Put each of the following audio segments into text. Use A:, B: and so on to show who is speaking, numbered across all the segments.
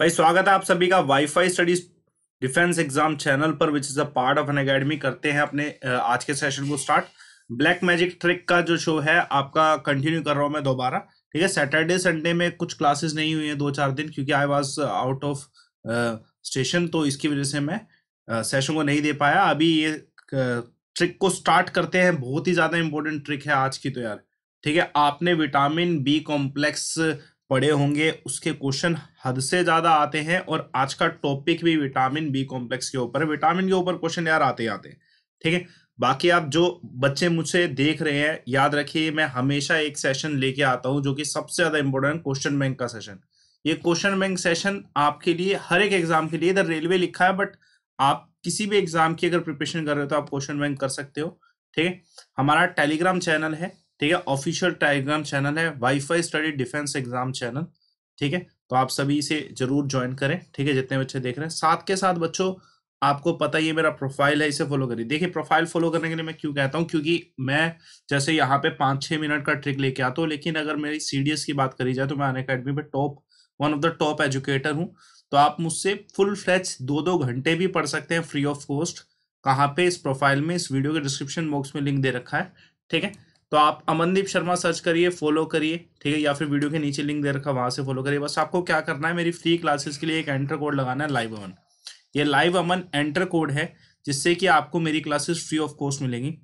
A: भाई स्वागत है आप सभी का WiFi studies defence exam channel पर which is a part of Unacademy करते हैं अपने आज के सेशन को स्टार्ट ब्लैक मैजिक ट्रिक का जो शो है आपका कंटिन्यू कर रहा हूँ मैं दोबारा ठीक है सैटरडे संडे में कुछ क्लासेस नहीं हुई है दो चार दिन क्योंकि I was out of station तो इसकी वजह से मैं सेशन uh, को नहीं दे पाया अभी ये ट्रिक को स्टार्ट करते हैं बहुत ही ज़्यादा इंपॉर्टेंट ट्रिक है आज की तो यार ठीक है आपने विटामिन बी कॉम्प्लेक्स पढ़े होंगे उसके क्वेश्चन हद से ज़्यादा आते हैं और आज का टॉपिक भी विटामिन बी कॉम्प्लेक्स के ऊपर विटामिन के ऊपर क्वेश्चन यार आते आते हैं ठीक है बाकी आप जो बच्चे मुझसे देख रहे हैं याद रखिए मैं हमेशा एक सेशन लेके आता हूँ जो कि सबसे ज़्यादा इंपॉर्टेंट क्वेश्चन बैंक का सेशन ये क्वेश्चन बैंक सेशन आपके लिए हर एक एग्जाम के लिए इधर रेलवे लिखा है बट आप किसी भी एग्जाम की अगर प्रिपरेशन कर रहे हो तो आप क्वेश्चन बैंक कर सकते हो ठीक है हमारा टेलीग्राम चैनल है ठीक है ऑफिशियल टेलीग्राम चैनल है WiFi study defence exam channel ठीक है तो आप सभी इसे जरूर ज्वाइन करें ठीक है जितने बच्चे देख रहे हैं साथ के साथ बच्चों आपको पता ही मेरा प्रोफाइल है इसे फॉलो करिए देखिए प्रोफाइल फॉलो करने के लिए मैं क्यों कहता हूँ क्योंकि मैं जैसे यहाँ पे पाँच छः मिनट का ट्रिक लेके आता हूँ लेकिन अगर मेरी सी की बात करी जाए तो मैं अन अकेडमी पर top one of the top educator हूँ तो आप मुझसे फुल फ्लैच दो दो घंटे भी पढ़ सकते हैं फ्री ऑफ कॉस्ट कहाँ पे इस प्रोफाइल में इस वीडियो के डिस्क्रिप्शन बॉक्स में लिंक दे रखा है ठीक है तो आप अमनदीप शर्मा सर्च करिए फॉलो करिए ठीक है या फिर वीडियो के नीचे लिंक दे रखा वहां से फॉलो करिए बस आपको क्या करना है मेरी फ्री क्लासेस के लिए एक एंटर कोड लगाना है लाइव अमन ये लाइव अमन एंटर कोड है जिससे कि आपको मेरी क्लासेस फ्री ऑफ कॉस्ट मिलेंगी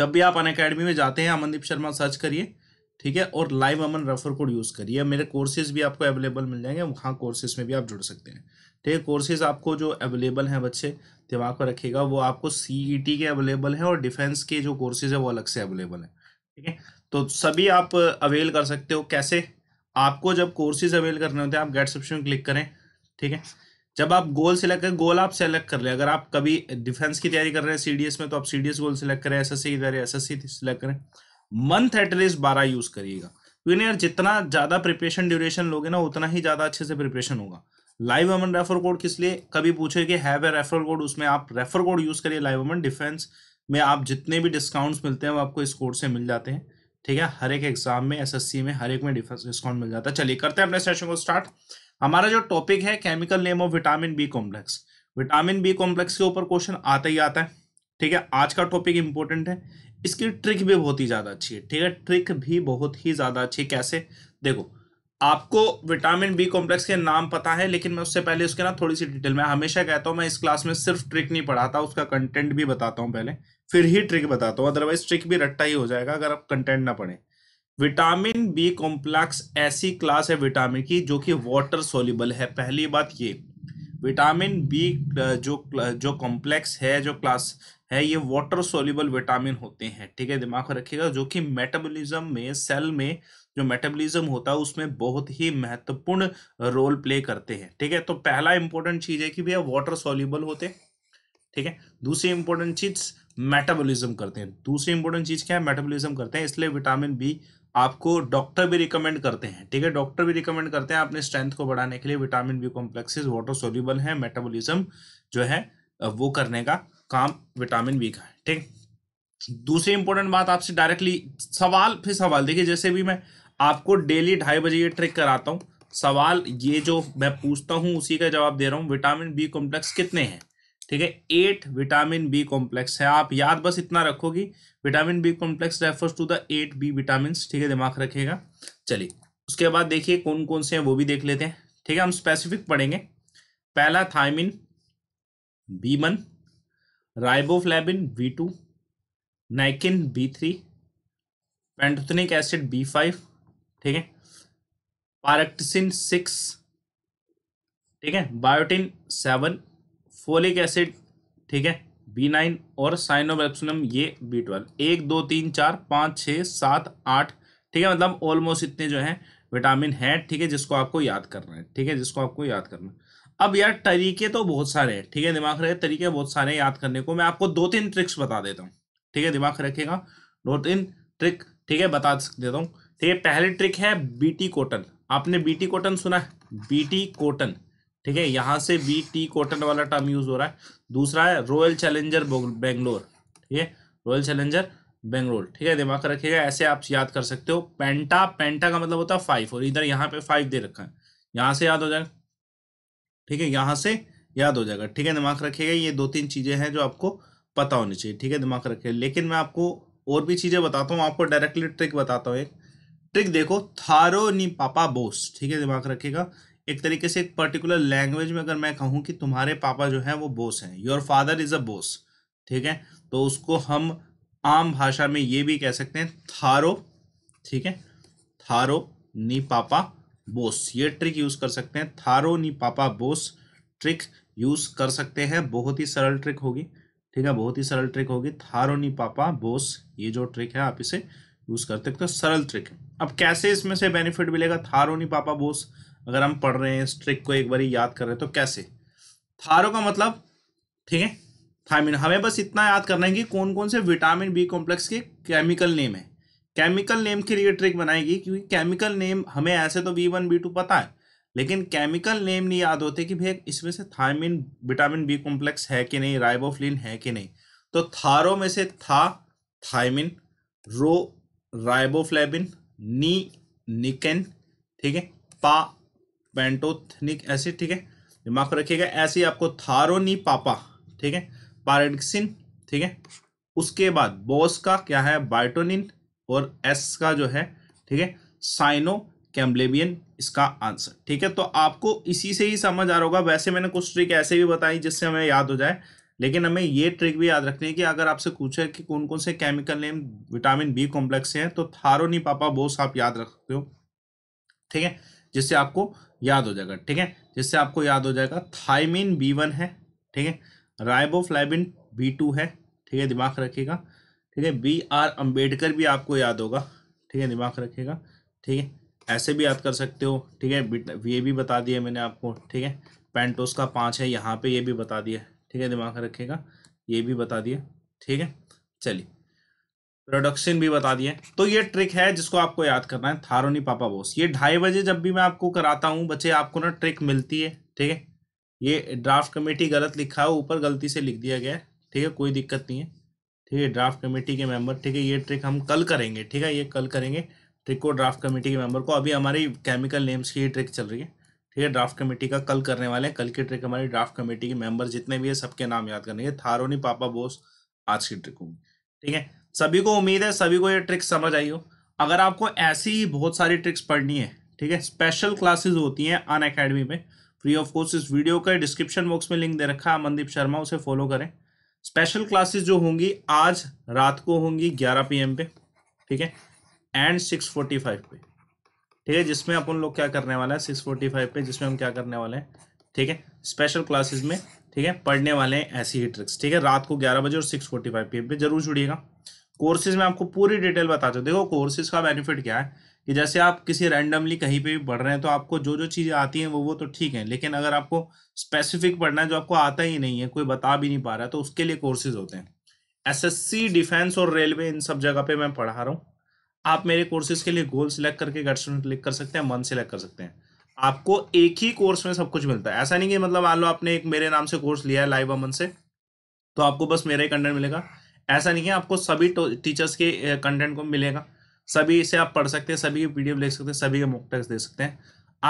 A: जब भी आप अन में जाते हैं अमनदीप शर्मा सर्च करिए ठीक है और live Aman refer code use करिए मेरे कोर्सेज भी आपको अवेलेबल मिल जाएंगे वहाँ कोर्सेज में भी आप जुड़ सकते हैं ठीक है कोर्सेज आपको जो अवेलेबल हैं बच्चे दिमाग पर रखिएगा वो आपको सीई के अवेलेबल हैं और डिफेंस के जो कोर्सेज है वो अलग से अवेलेबल हैं ठीक है तो सभी आप अवेल कर सकते हो कैसे आपको जब कोर्सेज अवेल करने होते हैं आप गेट सब्सक्रिप्शन क्लिक करें ठीक है जब आप गोल सेलेक्ट करें गोल आप सेलेक्ट कर लें अगर आप कभी डिफेंस की तैयारी कर रहे हैं सीडीएस में तो आप सीडीएस गोल सेलेक्ट करें एसएससी की तैयारी एसएससी सेलेक्ट करें मंथ एटलीस्ट बारह यूज करिएगा क्योंकि तो यार जितना ज्यादा प्रिपरेशन ड्यूरेशन लोगे ना उतना ही ज्यादा अच्छे से प्रिपरेशन होगा लाइव अमन रेफर कोड किस लिए कभी पूछे कि हैव ए रेफर कोड उसमें आप रेफर कोड यूज करिए लाइव अमन डिफेंस में आप जितने भी डिस्काउंट्स मिलते हैं वो आपको इस कोड से मिल जाते हैं ठीक है हर एक एग्जाम में एस में हर एक में डिस्काउंट मिल जाता है चलिए करते हैं अपने सेशन को स्टार्ट हमारा जो टॉपिक है chemical name of vitamin B complex vitamin B complex के ऊपर क्वेश्चन आता ही आता है ठीक है आज का टॉपिक इंपॉर्टेंट है इसकी ट्रिक भी बहुत ही ज़्यादा अच्छी है ठीक है ट्रिक भी बहुत ही ज़्यादा अच्छी कैसे देखो आपको विटामिन बी कॉम्प्लेक्स के नाम पता है लेकिन मैं उससे पहले उसके ना थोड़ी सी डिटेल में हमेशा कहता हूँ मैं इस क्लास में सिर्फ ट्रिक नहीं पढ़ाता उसका कंटेंट भी बताता हूँ पहले फिर ही ट्रिक बताता हूँ अदरवाइज ट्रिक भी रट्टा ही हो जाएगा अगर आप कंटेंट ना पढ़े विटामिन बी कॉम्प्लेक्स ऐसी क्लास है विटामिन की जो कि वाटर सोल्यूबल है पहली बात ये विटामिन बी जो जो कॉम्प्लेक्स है जो क्लास है ये वाटर सोल्यूबल विटामिन होते हैं ठीक है दिमाग रखिएगा जो कि मेटाबॉलिज्म में सेल में जो मेटाबॉलिज्म होता है उसमें बहुत ही महत्वपूर्ण रोल प्ले करते हैं ठीक है तो पहला इंपॉर्टेंट चीज है कि भैया वाटर सोल्यूबल होते ठीक है दूसरी इंपॉर्टेंट चीज मेटाबॉलिज्म करते हैं दूसरी इंपॉर्टेंट चीज क्या है मेटाबॉलिज्म करते हैं इसलिए विटामिन बी आपको डॉक्टर भी रिकमेंड करते हैं ठीक है डॉक्टर भी रिकमेंड करते हैं अपने स्ट्रेंथ को बढ़ाने के लिए vitamin B complexes water soluble है मेटाबोलिज्म जो है वो करने का काम विटामिन बी का है ठीक दूसरी इंपॉर्टेंट बात आपसे डायरेक्टली सवाल फिर सवाल देखिए जैसे भी मैं आपको डेली ढाई बजे ये ट्रिक कराता हूँ सवाल ये जो मैं पूछता हूँ उसी का जवाब दे रहा हूँ विटामिन बी कॉम्प्लेक्स कितने हैं ठीक है एट विटामिन बी कॉम्प्लेक्स है आप याद बस इतना रखोगी vitamin B complex refers to the eight B vitamin ठीक है दिमाग रखेगा चलिए उसके बाद देखिए कौन कौन से हैं वो भी देख लेते हैं ठीक है हम स्पेसिफिक पढ़ेंगे पहला thiamine B one riboflavin B two niacin B three pantothenic acid B five ठीक है पारक्टिसिन सिक्स ठीक है बायोटिन सेवन फोलिक एसिड ठीक है बी नाइन और साइनोबेप्सनम ये बी ट्वेल्व एक दो तीन चार पाँच छः सात आठ ठीक है मतलब ऑलमोस्ट इतने जो हैं विटामिन है ठीक है जिसको आपको याद करना है ठीक है जिसको आपको याद करना है अब यार तरीके तो बहुत सारे हैं ठीक है दिमाग रहे तरीके बहुत सारे याद करने को मैं आपको दो तीन ट्रिक्स बता देता हूँ ठीक है दिमाग रखेगा दो तीन ट्रिक ठीक है बता देता हूँ ठीक तो है पहली ट्रिक है बीटी कॉटन आपने बीटी कॉटन सुना है बीटी कॉटन ठीक है यहाँ से बी टी कॉटन वाला टर्म यूज हो रहा है दूसरा है रॉयल चैलेंजर बेंगलोर ठीक है रॉयल चैलेंजर बेंगलोर ठीक है दिमाग रखिएगा ऐसे आप याद कर सकते हो पेंटा पेंटा का मतलब होता है फाइव और इधर यहाँ पे फाइव दे रखा है यहाँ से याद हो जाएगा ठीक है यहां से याद हो जाएगा ठीक है दिमाग रखिएगा ये दो तीन चीज़ें हैं जो आपको पता होनी चाहिए ठीक है दिमाग रखिए लेकिन मैं आपको और भी चीज़ें बताता हूँ आपको डायरेक्टली ट्रिक बताता हूँ एक ट्रिक देखो थारो नी पापा बोस ठीक है दिमाग रखिएगा एक तरीके से एक पर्टिकुलर लैंग्वेज में अगर मैं कहूँ कि तुम्हारे पापा जो है वो बोस हैं your father is a boss ठीक है तो उसको हम आम भाषा में ये भी कह सकते हैं थारो ठीक है थारो नी पापा बोस ये ट्रिक यूज कर सकते हैं थारो नी पापा बोस ट्रिक यूज कर सकते हैं बहुत ही सरल ट्रिक होगी ठीक है बहुत ही सरल ट्रिक होगी थारो नी पापा बोस ये जो ट्रिक है आप इसे यूज कर सकते तो सरल ट्रिक है अब कैसे इसमें से बेनिफिट मिलेगा थारो नी पापा बोस अगर हम पढ़ रहे हैं इस ट्रिक को एक बार याद कर रहे हैं तो कैसे थारो का मतलब ठीक है थायमिन हमें बस इतना याद करना है कि कौन कौन से विटामिन बी कॉम्प्लेक्स के केमिकल नेम है केमिकल नेम के लिए ट्रिक बनाएगी क्योंकि केमिकल नेम हमें ऐसे तो बी वन बी टू पता है लेकिन केमिकल नेम नहीं याद होते कि भैया इसमें से थायमिन विटामिन बी कॉम्प्लेक्स है कि नहीं राइबोफ्लिन है कि नहीं तो थारो में से था थायमिन रो राइबोफ्लेबिन नी निकेन ठीक है पा पेंटोथनिक एसिड ठीक है दिमाग रखिएगा ऐसे ही आपको थारो नी पापा ठीक है पारेडक्सिन ठीक है उसके बाद बॉस का क्या है बायटोनिन और एस का जो है ठीक है साइनो कैम्बलेबियन इसका आंसर ठीक है तो आपको इसी से ही समझ आ रहा होगा वैसे मैंने कुछ ट्रिक ऐसे भी बताई जिससे हमें याद हो जाए लेकिन हमें ये ट्रिक भी याद रखनी है कि अगर आपसे पूछे कि कौन कौन से chemical name vitamin B complex हैं तो थारोनी पापा बोस आप याद रख सकते हो ठीक है जिससे आपको याद हो जाएगा ठीक है जिससे आपको याद हो जाएगा थाइमिन बी वन है ठीक है राइबोफ्लाइबिन बी टू है ठीक है दिमाग रखिएगा ठीक है बी आर अम्बेडकर भी आपको याद होगा ठीक है दिमाग रखेगा ठीक है ऐसे भी याद कर सकते हो ठीक है ये भी बता दिया मैंने आपको ठीक है पेंटोस का पाँच है यहाँ पे ये भी बता दिया ठीक है दिमाग रखेगा ये भी बता दिया ठीक है चलिए प्रोडक्शन भी बता दिए तो ये ट्रिक है जिसको आपको याद करना है थारोनी पापा बोस ये ढाई बजे जब भी मैं आपको कराता हूँ बच्चे आपको ना ट्रिक मिलती है ठीक है ये ड्राफ्ट कमेटी गलत लिखा है ऊपर गलती से लिख दिया गया है ठीक है कोई दिक्कत नहीं है ठीक है ड्राफ्ट कमेटी के मेंबर ठीक है ये ट्रिक हम कल करेंगे ठीक है ये कल करेंगे ट्रिक को ड्राफ्ट कमेटी के मेंबर को अभी हमारी केमिकल नेम्स की ट्रिक चल रही है ठीक है ड्राफ्ट कमेटी का कल करने वाले हैं कल की ट्रिक हमारी ड्राफ्ट कमेटी के मेंबर जितने भी है सबके नाम याद करने थारोनी पापा बोस आज की ट्रिक होंगी ठीक है सभी को उम्मीद है सभी को ये ट्रिक समझ आई हो अगर आपको ऐसी ही बहुत सारी ट्रिक्स पढ़नी है ठीक है स्पेशल क्लासेज होती हैं अन अकेडमी में फ्री ऑफ कोर्स इस वीडियो का डिस्क्रिप्शन बॉक्स में लिंक दे रखा है मनदीप शर्मा उसे फॉलो करें स्पेशल क्लासेस जो होंगी आज रात को होंगी 11 पीएम पे ठीक है एंड 6:45 पे ठीक है जिसमें अपन लोग क्या करने वाला है 6:45 पे जिसमें हम क्या करने वाले हैं ठीक है स्पेशल क्लासेस में ठीक है पढ़ने वाले हैं ऐसी ही ट्रिक्स ठीक है रात को ग्यारह बजे और सिक्स फोर्टी फाइव पे जरूर जुड़िएगा कोर्सेज में आपको पूरी डिटेल बता दो देखो कोर्सेज का बेनिफिट क्या है कि जैसे आप किसी रैंडमली कहीं पे भी पढ़ रहे हैं तो आपको जो जो चीज़ें आती हैं वो वो तो ठीक है लेकिन अगर आपको स्पेसिफिक पढ़ना है जो आपको आता ही नहीं है कोई बता भी नहीं पा रहा तो उसके लिए कोर्सेज होते हैं एसएससी डिफेंस और रेलवे इन सब जगह पे मैं पढ़ा रहा हूँ आप मेरे कोर्सेज के लिए गोल सिलेक्ट करके गट क्लिक कर सकते हैं मन सेलेक्ट कर सकते हैं आपको एक ही कोर्स में सब कुछ मिलता है ऐसा नहीं कि मतलब मान लो आपने एक मेरे नाम से कोर्स लिया है लाइव अमन से तो आपको बस मेरा ही कंटेंट मिलेगा ऐसा नहीं है आपको सभी टीचर्स के कंटेंट को मिलेगा सभी इसे आप पढ़ सकते हैं सभी के देख ले सकते हैं सभी के मुक दे सकते हैं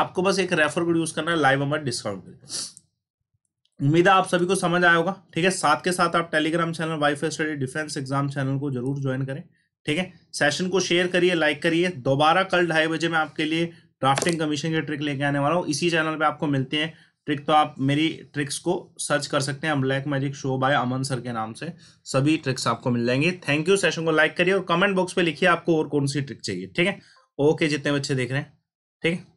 A: आपको बस एक रेफर कोड यूज करना है लाइव अमर डिस्काउंट करके उम्मीद है आप सभी को समझ आया होगा ठीक है साथ के साथ आप Telegram channel WiFi study defence exam channel को जरूर ज्वाइन करें ठीक है सेशन को शेयर करिए लाइक करिए दोबारा कल ढाई बजे मैं आपके लिए ड्राफ्टिंग कमीशन के ट्रिक लेके आने वाला हूँ इसी चैनल पे आपको मिलते हैं ट्रिक तो आप मेरी ट्रिक्स को सर्च कर सकते हैं black magic show by Aman sir के नाम से सभी ट्रिक्स आपको मिल जाएंगे थैंक यू सेशन को लाइक करिए और कमेंट बॉक्स पे लिखिए आपको और कौन सी ट्रिक चाहिए ठीक है ओके जितने बच्चे देख रहे हैं ठीक है